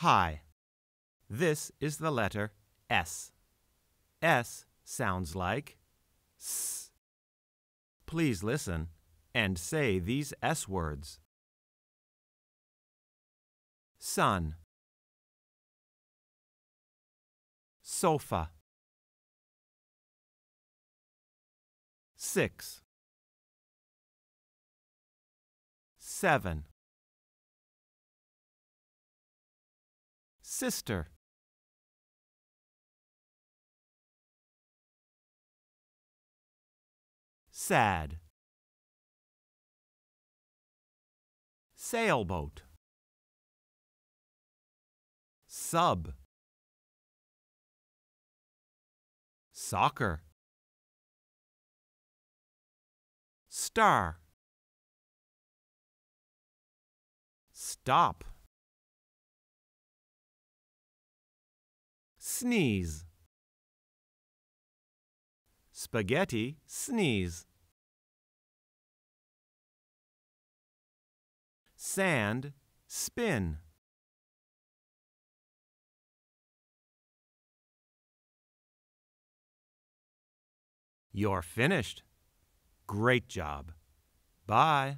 Hi, This is the letter S. S sounds like S. Please listen and say these S words. Sun Sofa Six Seven sister sad sailboat sub soccer star stop sneeze. Spaghetti, sneeze. Sand, spin. You're finished. Great job. Bye.